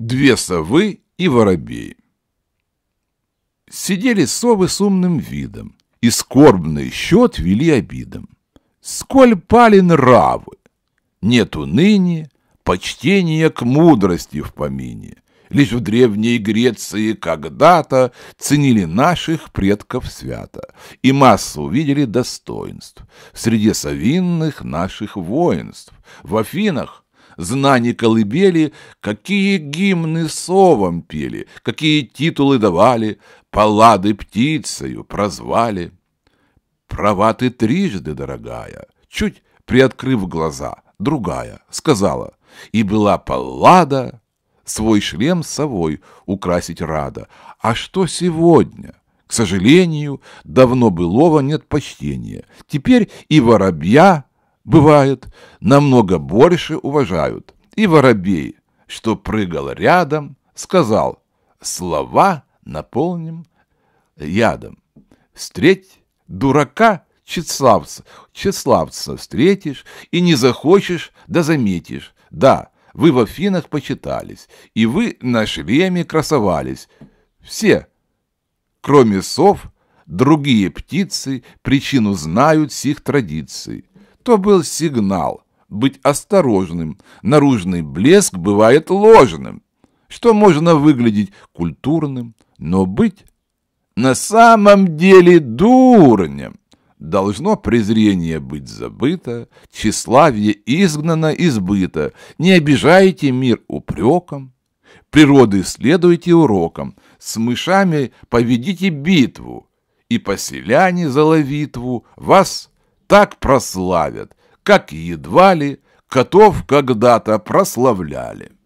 две совы и воробей. Сидели совы с умным видом, и скорбный счет вели обидом. Сколь пали нравы, Нету ныне почтения к мудрости в помине. Лишь в древней Греции когда-то ценили наших предков свято, и массу видели достоинств среди совинных наших воинств. В Афинах знаний колыбели, какие гимны совам пели, какие титулы давали, палады птицею прозвали. Права ты трижды, дорогая, чуть приоткрыв глаза, другая сказала, и была паллада, свой шлем совой украсить рада. А что сегодня? К сожалению, давно былого нет почтения. Теперь и воробья бывает, намного больше уважают. И воробей, что прыгал рядом, сказал «Слова наполним ядом. Встреть дурака тщеславца, тщеславца встретишь и не захочешь, да заметишь. Да, вы в Афинах почитались, и вы на шлеме красовались. Все, кроме сов, другие птицы причину знают сих традиций то был сигнал быть осторожным. Наружный блеск бывает ложным, что можно выглядеть культурным, но быть на самом деле дурнем. Должно презрение быть забыто, тщеславие изгнано из быта. Не обижайте мир упреком, природы следуйте урокам, с мышами поведите битву, и поселяне за ловитву вас так прославят, как едва ли котов когда-то прославляли.